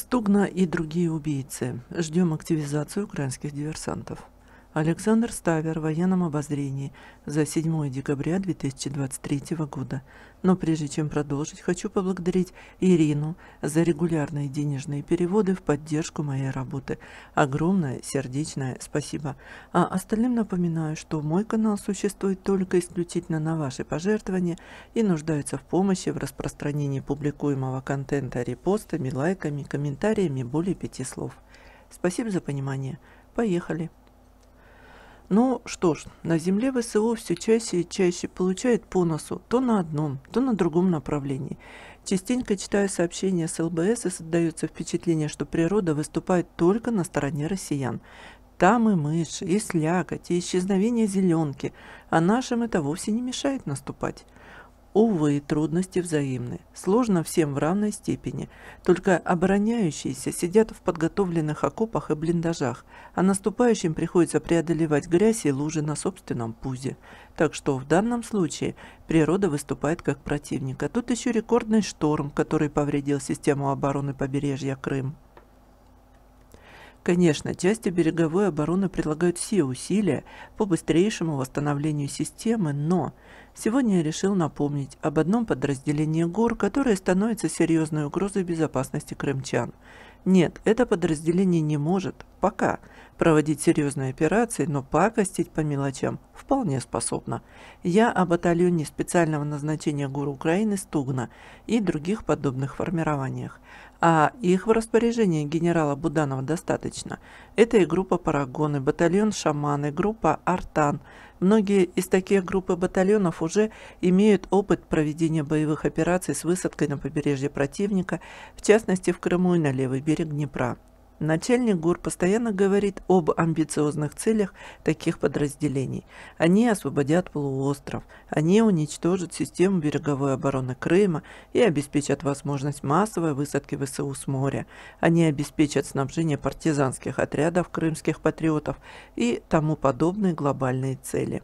Стугна и другие убийцы. Ждем активизацию украинских диверсантов. Александр Ставер в военном обозрении за 7 декабря 2023 года. Но прежде чем продолжить, хочу поблагодарить Ирину за регулярные денежные переводы в поддержку моей работы. Огромное сердечное спасибо. А остальным напоминаю, что мой канал существует только исключительно на ваши пожертвования и нуждается в помощи в распространении публикуемого контента репостами, лайками, комментариями более пяти слов. Спасибо за понимание. Поехали! Ну что ж, на Земле ВСУ все чаще и чаще получает по носу то на одном, то на другом направлении. Частенько читая сообщения с ЛБС и создается впечатление, что природа выступает только на стороне россиян. Там и мышь, и слякоть, и исчезновение зеленки, а нашим это вовсе не мешает наступать. Увы, трудности взаимны. Сложно всем в равной степени. Только обороняющиеся сидят в подготовленных окопах и блиндажах, а наступающим приходится преодолевать грязь и лужи на собственном пузе. Так что в данном случае природа выступает как противник. А тут еще рекордный шторм, который повредил систему обороны побережья Крым. Конечно, части береговой обороны предлагают все усилия по быстрейшему восстановлению системы, но сегодня я решил напомнить об одном подразделении ГУР, которое становится серьезной угрозой безопасности крымчан. Нет, это подразделение не может, пока, проводить серьезные операции, но пакостить по мелочам вполне способно. Я о батальоне специального назначения ГУР Украины «Стугна» и других подобных формированиях а их в распоряжении генерала Буданова достаточно. Это и группа «Парагоны», батальон «Шаманы», группа «Артан». Многие из таких групп и батальонов уже имеют опыт проведения боевых операций с высадкой на побережье противника, в частности в Крыму и на левый берег Днепра. Начальник ГУР постоянно говорит об амбициозных целях таких подразделений. Они освободят полуостров, они уничтожат систему береговой обороны Крыма и обеспечат возможность массовой высадки ВСУ с моря. Они обеспечат снабжение партизанских отрядов крымских патриотов и тому подобные глобальные цели.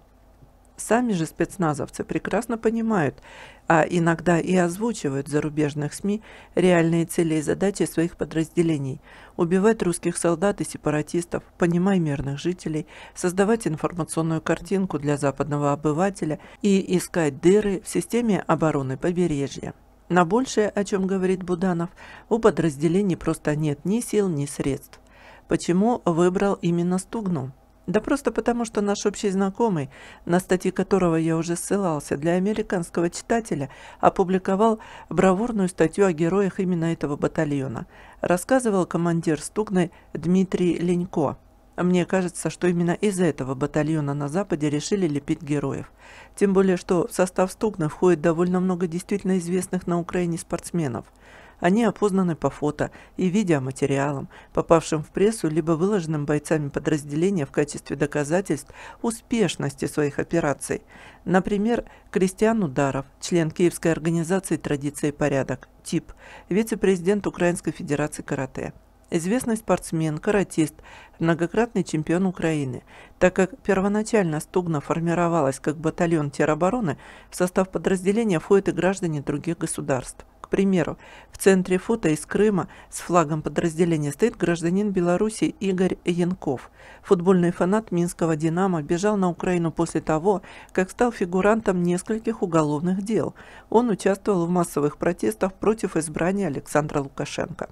Сами же спецназовцы прекрасно понимают, а иногда и озвучивают в зарубежных СМИ реальные цели и задачи своих подразделений – убивать русских солдат и сепаратистов, понимая мирных жителей, создавать информационную картинку для западного обывателя и искать дыры в системе обороны побережья. На большее, о чем говорит Буданов, у подразделений просто нет ни сил, ни средств. Почему выбрал именно Стугну? Да просто потому, что наш общий знакомый, на статьи которого я уже ссылался, для американского читателя опубликовал бравурную статью о героях именно этого батальона. Рассказывал командир Стугны Дмитрий Ленько. Мне кажется, что именно из этого батальона на Западе решили лепить героев. Тем более, что в состав Стугна входит довольно много действительно известных на Украине спортсменов – они опознаны по фото и видеоматериалам, попавшим в прессу либо выложенным бойцами подразделения в качестве доказательств успешности своих операций. Например, Кристиан Ударов, член Киевской организации «Традиция и порядок», ТИП, вице-президент Украинской Федерации карате известный спортсмен, каратист, многократный чемпион Украины. Так как первоначально Стугна формировалась как батальон теробороны, в состав подразделения входят и граждане других государств. К примеру, в центре фото из Крыма с флагом подразделения стоит гражданин Беларуси Игорь Янков. Футбольный фанат минского «Динамо» бежал на Украину после того, как стал фигурантом нескольких уголовных дел. Он участвовал в массовых протестах против избрания Александра Лукашенко.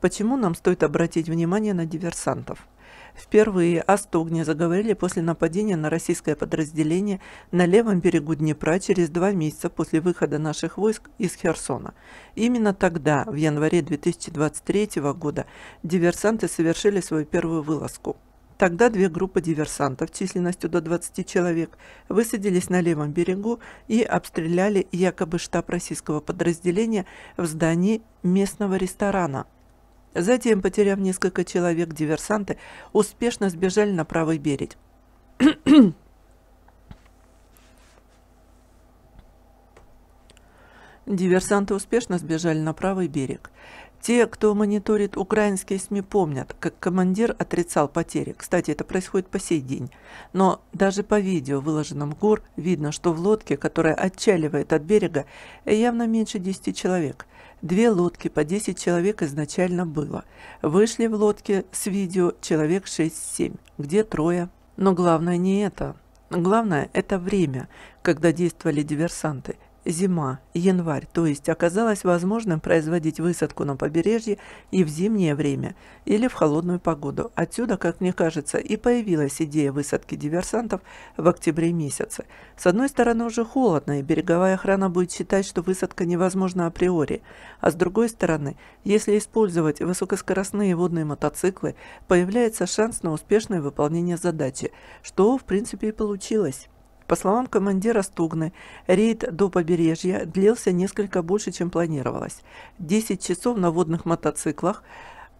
Почему нам стоит обратить внимание на диверсантов? Впервые о Стогне заговорили после нападения на российское подразделение на левом берегу Днепра через два месяца после выхода наших войск из Херсона. Именно тогда, в январе 2023 года, диверсанты совершили свою первую вылазку. Тогда две группы диверсантов численностью до 20 человек высадились на левом берегу и обстреляли якобы штаб российского подразделения в здании местного ресторана – Затем, потеряв несколько человек, диверсанты успешно сбежали на правый берег. Диверсанты успешно сбежали на правый берег. Те, кто мониторит украинские СМИ, помнят, как командир отрицал потери. Кстати, это происходит по сей день. Но даже по видео, выложенном в гор, видно, что в лодке, которая отчаливает от берега, явно меньше 10 человек. Две лодки по 10 человек изначально было. Вышли в лодке с видео человек 6-7, где трое. Но главное не это. Главное – это время, когда действовали диверсанты зима, январь, то есть оказалось возможным производить высадку на побережье и в зимнее время, или в холодную погоду. Отсюда, как мне кажется, и появилась идея высадки диверсантов в октябре месяце. С одной стороны уже холодно, и береговая охрана будет считать, что высадка невозможна априори, а с другой стороны, если использовать высокоскоростные водные мотоциклы, появляется шанс на успешное выполнение задачи, что в принципе и получилось. По словам командира Стугны, рейд до побережья длился несколько больше, чем планировалось. 10 часов на водных мотоциклах,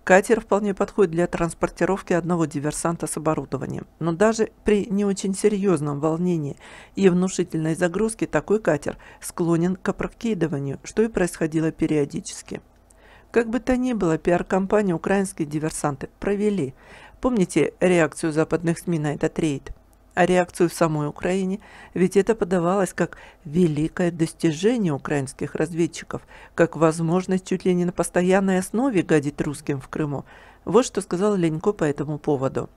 Катер вполне подходит для транспортировки одного диверсанта с оборудованием, но даже при не очень серьезном волнении и внушительной загрузке такой катер склонен к опрокидыванию, что и происходило периодически. Как бы то ни было, пиар-компанию украинские диверсанты провели. Помните реакцию западных СМИ на этот рейд? а реакцию в самой Украине, ведь это подавалось как великое достижение украинских разведчиков, как возможность чуть ли не на постоянной основе гадить русским в Крыму. Вот что сказал Ленько по этому поводу.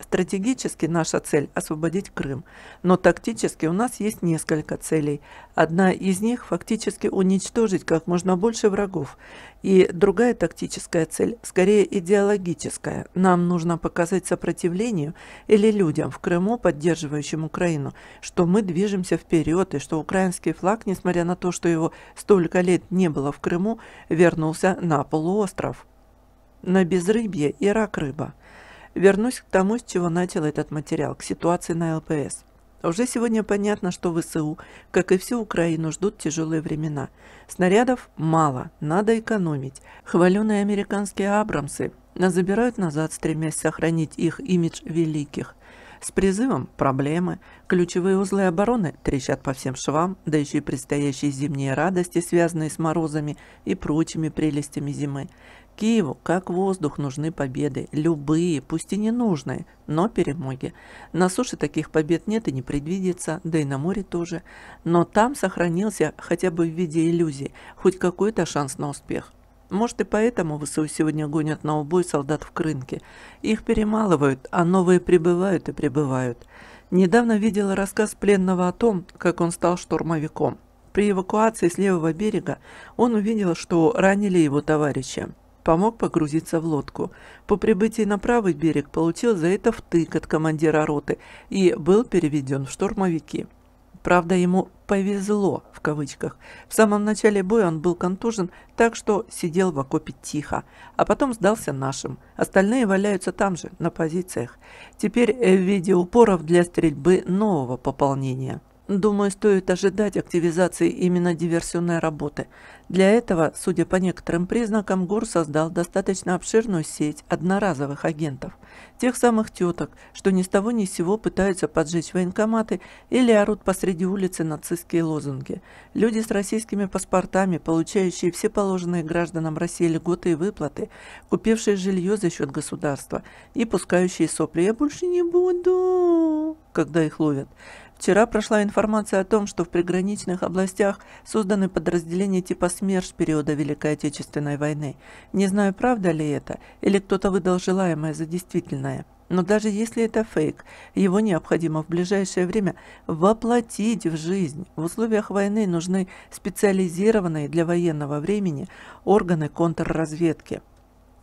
Стратегически наша цель – освободить Крым, но тактически у нас есть несколько целей. Одна из них – фактически уничтожить как можно больше врагов. И другая тактическая цель – скорее идеологическая. Нам нужно показать сопротивлению или людям в Крыму, поддерживающим Украину, что мы движемся вперед и что украинский флаг, несмотря на то, что его столько лет не было в Крыму, вернулся на полуостров. На безрыбье и рак рыба – Вернусь к тому, с чего начал этот материал, к ситуации на ЛПС. Уже сегодня понятно, что ВСУ, как и всю Украину, ждут тяжелые времена. Снарядов мало, надо экономить. Хваленые американские «Абрамсы» забирают назад, стремясь сохранить их имидж великих. С призывом проблемы, ключевые узлы обороны трещат по всем швам, да еще и предстоящие зимние радости, связанные с морозами и прочими прелестями зимы. Киеву, как воздух, нужны победы, любые, пусть и ненужные, но перемоги. На суше таких побед нет и не предвидится, да и на море тоже. Но там сохранился хотя бы в виде иллюзии хоть какой-то шанс на успех. Может и поэтому ВСУ сегодня гонят на убой солдат в крынке. Их перемалывают, а новые прибывают и прибывают. Недавно видела рассказ пленного о том, как он стал штурмовиком. При эвакуации с левого берега он увидел, что ранили его товарища помог погрузиться в лодку. По прибытии на правый берег получил за это втык от командира роты и был переведен в штурмовики. Правда, ему «повезло» в кавычках. В самом начале боя он был контужен, так что сидел в окопе тихо, а потом сдался нашим. Остальные валяются там же, на позициях. Теперь в виде упоров для стрельбы нового пополнения. Думаю, стоит ожидать активизации именно диверсионной работы. Для этого, судя по некоторым признакам, ГУР создал достаточно обширную сеть одноразовых агентов. Тех самых теток, что ни с того ни с сего пытаются поджечь военкоматы или орут посреди улицы нацистские лозунги. Люди с российскими паспортами, получающие все положенные гражданам России льготы и выплаты, купившие жилье за счет государства и пускающие сопли «Я больше не буду», когда их ловят. Вчера прошла информация о том, что в приграничных областях созданы подразделения типа СМЕРШ периода Великой Отечественной войны. Не знаю, правда ли это, или кто-то выдал желаемое за действительное. Но даже если это фейк, его необходимо в ближайшее время воплотить в жизнь. В условиях войны нужны специализированные для военного времени органы контрразведки.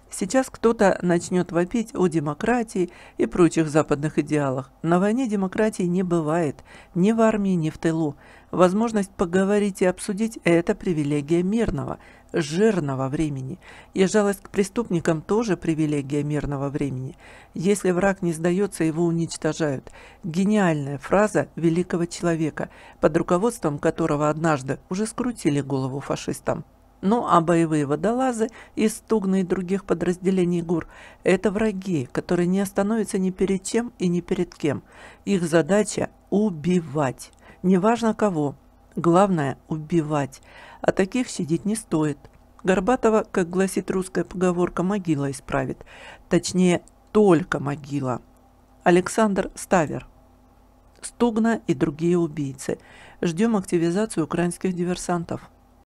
Сейчас кто-то начнет вопить о демократии и прочих западных идеалах. На войне демократии не бывает, ни в армии, ни в тылу. Возможность поговорить и обсудить – это привилегия мирного, жирного времени. И жалость к преступникам тоже привилегия мирного времени. Если враг не сдается, его уничтожают. Гениальная фраза великого человека, под руководством которого однажды уже скрутили голову фашистам. Ну а боевые водолазы из Тугна и других подразделений ГУР – это враги, которые не остановятся ни перед чем и ни перед кем. Их задача – убивать. Неважно кого. Главное – убивать. А таких сидеть не стоит. Горбатова, как гласит русская поговорка, могила исправит. Точнее, только могила. Александр Ставер. Стугна и другие убийцы. Ждем активизацию украинских диверсантов.